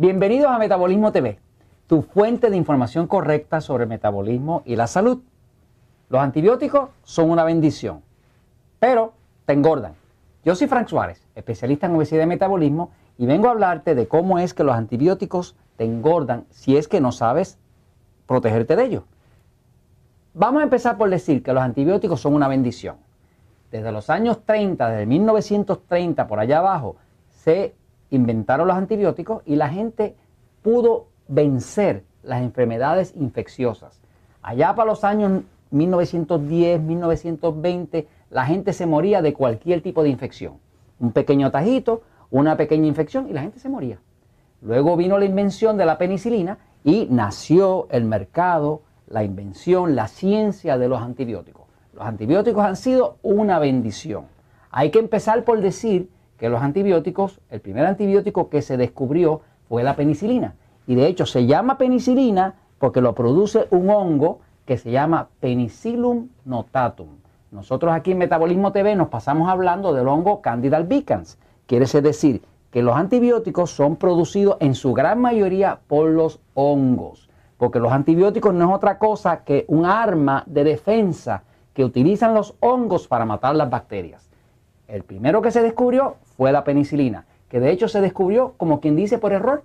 Bienvenidos a Metabolismo TV, tu fuente de información correcta sobre el metabolismo y la salud. Los antibióticos son una bendición, pero te engordan. Yo soy Frank Suárez, especialista en obesidad y metabolismo, y vengo a hablarte de cómo es que los antibióticos te engordan si es que no sabes protegerte de ellos. Vamos a empezar por decir que los antibióticos son una bendición. Desde los años 30, desde 1930 por allá abajo, se inventaron los antibióticos y la gente pudo vencer las enfermedades infecciosas. Allá para los años 1910, 1920, la gente se moría de cualquier tipo de infección. Un pequeño tajito, una pequeña infección y la gente se moría. Luego vino la invención de la penicilina y nació el mercado, la invención, la ciencia de los antibióticos. Los antibióticos han sido una bendición. Hay que empezar por decir que los antibióticos, el primer antibiótico que se descubrió fue la penicilina. Y de hecho se llama penicilina porque lo produce un hongo que se llama Penicillum notatum. Nosotros aquí en Metabolismo TV nos pasamos hablando del hongo Candida albicans. Quiere decir que los antibióticos son producidos en su gran mayoría por los hongos, porque los antibióticos no es otra cosa que un arma de defensa que utilizan los hongos para matar las bacterias. El primero que se descubrió fue la penicilina, que de hecho se descubrió como quien dice por error.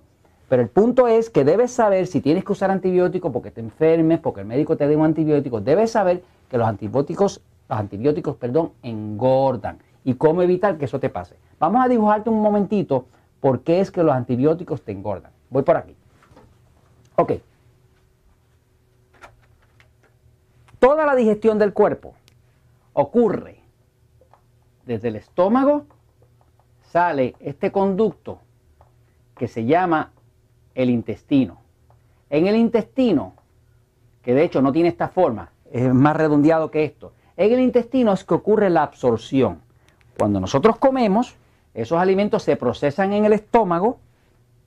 Pero el punto es que debes saber si tienes que usar antibióticos porque te enfermes, porque el médico te dé un antibiótico, debes saber que los antibióticos, los antibióticos, perdón, engordan y cómo evitar que eso te pase. Vamos a dibujarte un momentito por qué es que los antibióticos te engordan. Voy por aquí. Ok. Toda la digestión del cuerpo ocurre desde el estómago sale este conducto que se llama el intestino. En el intestino, que de hecho no tiene esta forma, es más redondeado que esto, en el intestino es que ocurre la absorción. Cuando nosotros comemos, esos alimentos se procesan en el estómago,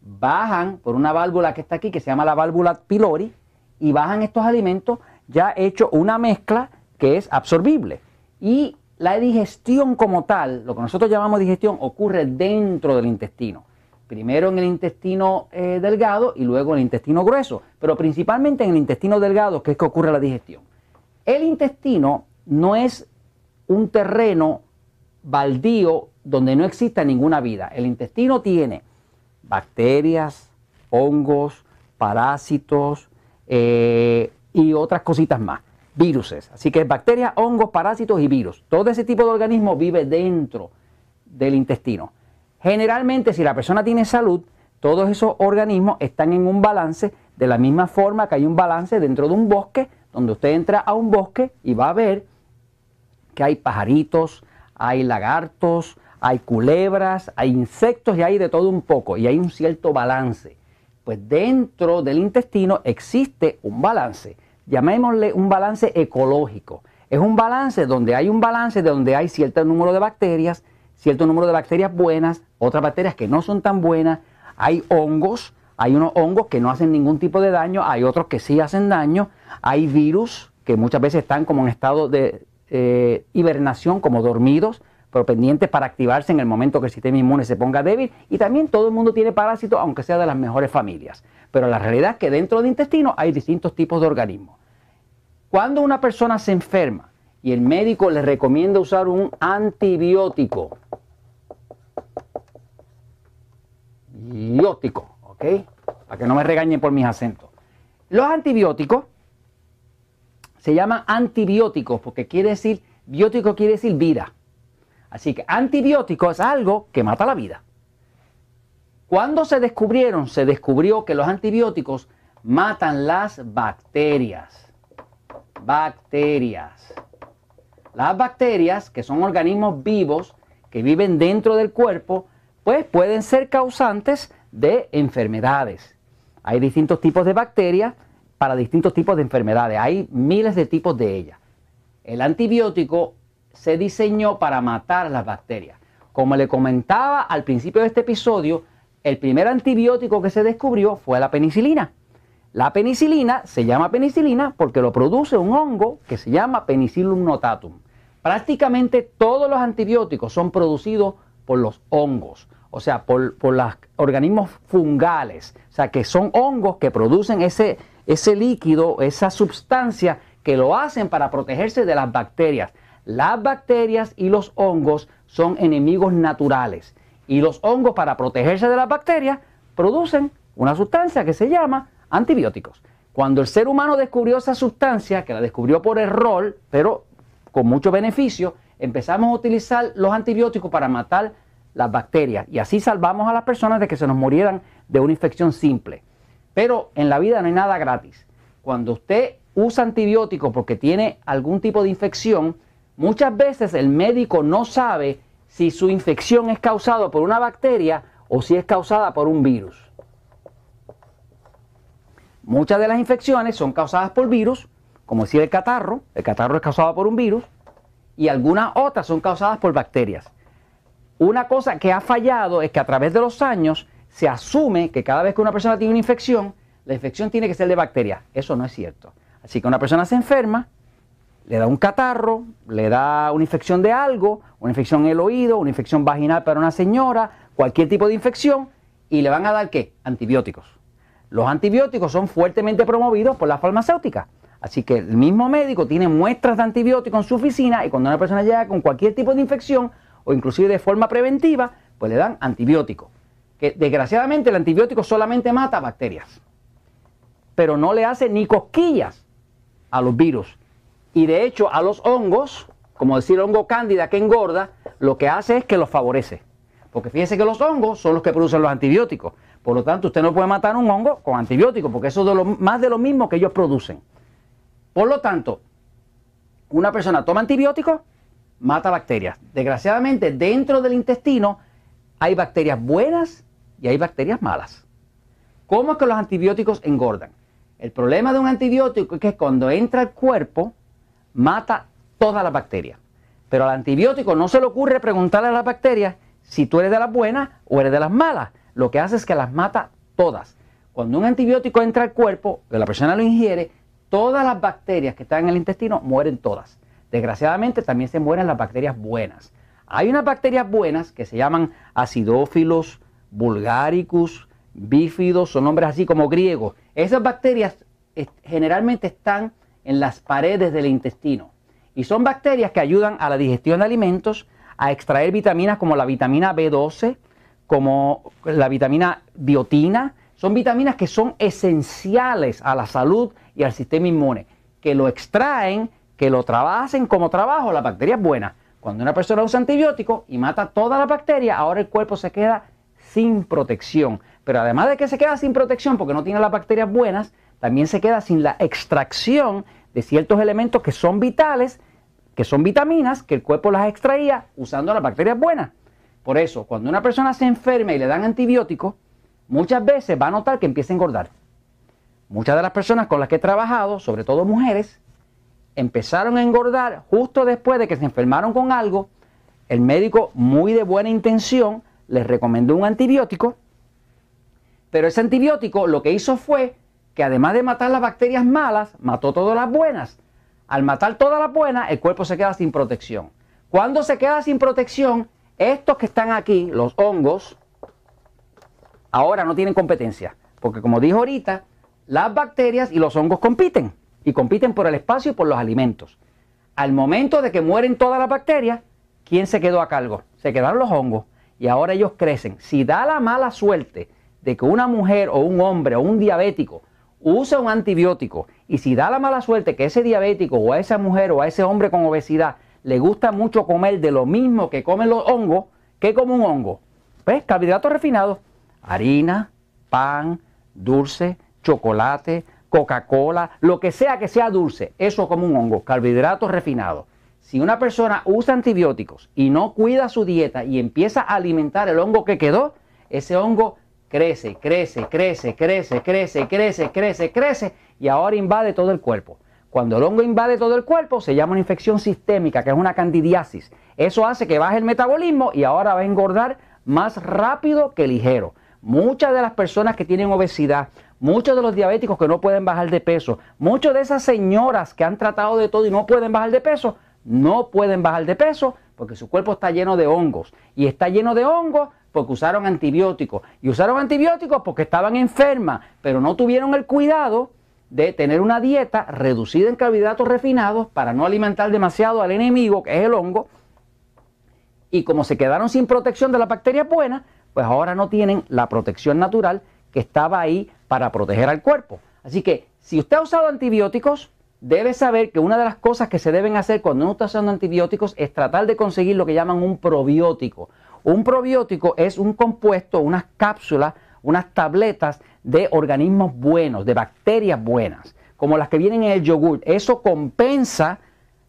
bajan por una válvula que está aquí, que se llama la válvula pylori, y bajan estos alimentos ya hecho una mezcla que es absorbible. Y la digestión como tal, lo que nosotros llamamos digestión, ocurre dentro del intestino. Primero en el intestino eh, delgado y luego en el intestino grueso, pero principalmente en el intestino delgado que es que ocurre la digestión. El intestino no es un terreno baldío donde no exista ninguna vida. El intestino tiene bacterias, hongos, parásitos eh, y otras cositas más viruses. Así que bacterias, hongos, parásitos y virus. Todo ese tipo de organismo vive dentro del intestino. Generalmente, si la persona tiene salud, todos esos organismos están en un balance, de la misma forma que hay un balance dentro de un bosque, donde usted entra a un bosque y va a ver que hay pajaritos, hay lagartos, hay culebras, hay insectos y hay de todo un poco, y hay un cierto balance. Pues dentro del intestino existe un balance llamémosle un balance ecológico. Es un balance donde hay un balance de donde hay cierto número de bacterias, cierto número de bacterias buenas, otras bacterias que no son tan buenas, hay hongos, hay unos hongos que no hacen ningún tipo de daño, hay otros que sí hacen daño, hay virus que muchas veces están como en estado de eh, hibernación, como dormidos, pero pendientes para activarse en el momento que el sistema inmune se ponga débil. Y también todo el mundo tiene parásitos, aunque sea de las mejores familias. Pero la realidad es que dentro del intestino hay distintos tipos de organismos. Cuando una persona se enferma y el médico le recomienda usar un antibiótico, biótico, ¿ok? Para que no me regañen por mis acentos. Los antibióticos se llaman antibióticos porque quiere decir, biótico quiere decir vida. Así que antibiótico es algo que mata la vida. Cuando se descubrieron, se descubrió que los antibióticos matan las bacterias bacterias. Las bacterias, que son organismos vivos que viven dentro del cuerpo, pues pueden ser causantes de enfermedades. Hay distintos tipos de bacterias para distintos tipos de enfermedades. Hay miles de tipos de ellas. El antibiótico se diseñó para matar las bacterias. Como le comentaba al principio de este episodio, el primer antibiótico que se descubrió fue la penicilina. La penicilina se llama penicilina porque lo produce un hongo que se llama penicillium notatum. Prácticamente todos los antibióticos son producidos por los hongos, o sea, por, los organismos fungales, o sea, que son hongos que producen ese, ese líquido, esa sustancia que lo hacen para protegerse de las bacterias. Las bacterias y los hongos son enemigos naturales y los hongos para protegerse de las bacterias producen una sustancia que se llama antibióticos. Cuando el ser humano descubrió esa sustancia, que la descubrió por error, pero con mucho beneficio, empezamos a utilizar los antibióticos para matar las bacterias y así salvamos a las personas de que se nos murieran de una infección simple. Pero en la vida no hay nada gratis. Cuando usted usa antibióticos porque tiene algún tipo de infección, muchas veces el médico no sabe si su infección es causada por una bacteria o si es causada por un virus. Muchas de las infecciones son causadas por virus, como decía el catarro, el catarro es causado por un virus, y algunas otras son causadas por bacterias. Una cosa que ha fallado es que a través de los años se asume que cada vez que una persona tiene una infección, la infección tiene que ser de bacterias. Eso no es cierto. Así que una persona se enferma, le da un catarro, le da una infección de algo, una infección en el oído, una infección vaginal para una señora, cualquier tipo de infección, y le van a dar qué? Antibióticos. Los antibióticos son fuertemente promovidos por la farmacéutica Así que el mismo médico tiene muestras de antibióticos en su oficina y cuando una persona llega con cualquier tipo de infección o inclusive de forma preventiva, pues le dan antibióticos, Que desgraciadamente el antibiótico solamente mata bacterias, pero no le hace ni cosquillas a los virus. Y de hecho a los hongos, como decir hongo cándida que engorda, lo que hace es que los favorece. Porque fíjense que los hongos son los que producen los antibióticos. Por lo tanto, usted no puede matar un hongo con antibióticos, porque eso es más de lo mismo que ellos producen. Por lo tanto, una persona toma antibióticos, mata bacterias. Desgraciadamente, dentro del intestino hay bacterias buenas y hay bacterias malas. ¿Cómo es que los antibióticos engordan? El problema de un antibiótico es que cuando entra al cuerpo, mata todas las bacterias. Pero al antibiótico no se le ocurre preguntarle a las bacterias si tú eres de las buenas o eres de las malas lo que hace es que las mata todas. Cuando un antibiótico entra al cuerpo, la persona lo ingiere, todas las bacterias que están en el intestino mueren todas. Desgraciadamente también se mueren las bacterias buenas. Hay unas bacterias buenas que se llaman acidófilos, vulgaricus, bífidos, son nombres así como griegos. Esas bacterias generalmente están en las paredes del intestino y son bacterias que ayudan a la digestión de alimentos, a extraer vitaminas como la vitamina B12, como la vitamina biotina, son vitaminas que son esenciales a la salud y al sistema inmune, que lo extraen, que lo trabajan como trabajo, las bacterias buenas. Cuando una persona usa antibiótico y mata toda la bacteria, ahora el cuerpo se queda sin protección. Pero además de que se queda sin protección porque no tiene las bacterias buenas, también se queda sin la extracción de ciertos elementos que son vitales, que son vitaminas, que el cuerpo las extraía usando las bacterias buenas. Por eso, cuando una persona se enferma y le dan antibióticos, muchas veces va a notar que empieza a engordar. Muchas de las personas con las que he trabajado, sobre todo mujeres, empezaron a engordar justo después de que se enfermaron con algo. El médico, muy de buena intención, les recomendó un antibiótico, pero ese antibiótico lo que hizo fue que además de matar las bacterias malas, mató todas las buenas. Al matar todas las buenas, el cuerpo se queda sin protección. Cuando se queda sin protección, estos que están aquí, los hongos, ahora no tienen competencia, porque como dijo ahorita, las bacterias y los hongos compiten, y compiten por el espacio y por los alimentos. Al momento de que mueren todas las bacterias, ¿quién se quedó a cargo? Se quedaron los hongos, y ahora ellos crecen. Si da la mala suerte de que una mujer o un hombre o un diabético use un antibiótico, y si da la mala suerte que ese diabético o a esa mujer o a ese hombre con obesidad le gusta mucho comer de lo mismo que comen los hongos, ¿qué como un hongo? Pues carbohidratos refinados, harina, pan, dulce, chocolate, Coca-Cola, lo que sea que sea dulce, eso como un hongo, carbohidratos refinados. Si una persona usa antibióticos y no cuida su dieta y empieza a alimentar el hongo que quedó, ese hongo crece, crece, crece, crece, crece, crece, crece, crece y ahora invade todo el cuerpo. Cuando el hongo invade todo el cuerpo se llama una infección sistémica, que es una candidiasis. Eso hace que baje el metabolismo y ahora va a engordar más rápido que ligero. Muchas de las personas que tienen obesidad, muchos de los diabéticos que no pueden bajar de peso, muchas de esas señoras que han tratado de todo y no pueden bajar de peso, no pueden bajar de peso porque su cuerpo está lleno de hongos. Y está lleno de hongos porque usaron antibióticos. Y usaron antibióticos porque estaban enfermas, pero no tuvieron el cuidado de tener una dieta reducida en carbohidratos refinados para no alimentar demasiado al enemigo, que es el hongo. Y como se quedaron sin protección de las bacterias buenas, pues ahora no tienen la protección natural que estaba ahí para proteger al cuerpo. Así que si usted ha usado antibióticos, debe saber que una de las cosas que se deben hacer cuando uno está usando antibióticos es tratar de conseguir lo que llaman un probiótico. Un probiótico es un compuesto, unas cápsulas, unas tabletas de organismos buenos, de bacterias buenas, como las que vienen en el yogur. Eso compensa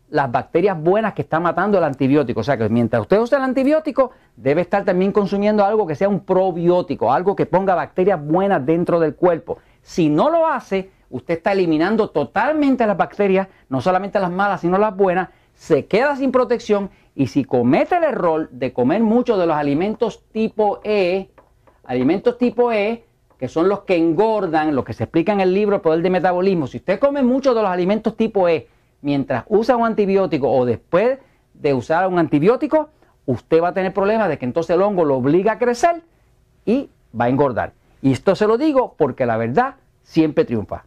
las bacterias buenas que está matando el antibiótico. O sea que mientras usted usa el antibiótico, debe estar también consumiendo algo que sea un probiótico, algo que ponga bacterias buenas dentro del cuerpo. Si no lo hace, usted está eliminando totalmente las bacterias, no solamente las malas, sino las buenas, se queda sin protección y si comete el error de comer muchos de los alimentos tipo E, alimentos tipo E, que son los que engordan, lo que se explica en el libro El Poder de Metabolismo. Si usted come muchos de los alimentos tipo E, mientras usa un antibiótico o después de usar un antibiótico, usted va a tener problemas de que entonces el hongo lo obliga a crecer y va a engordar. Y esto se lo digo porque la verdad siempre triunfa.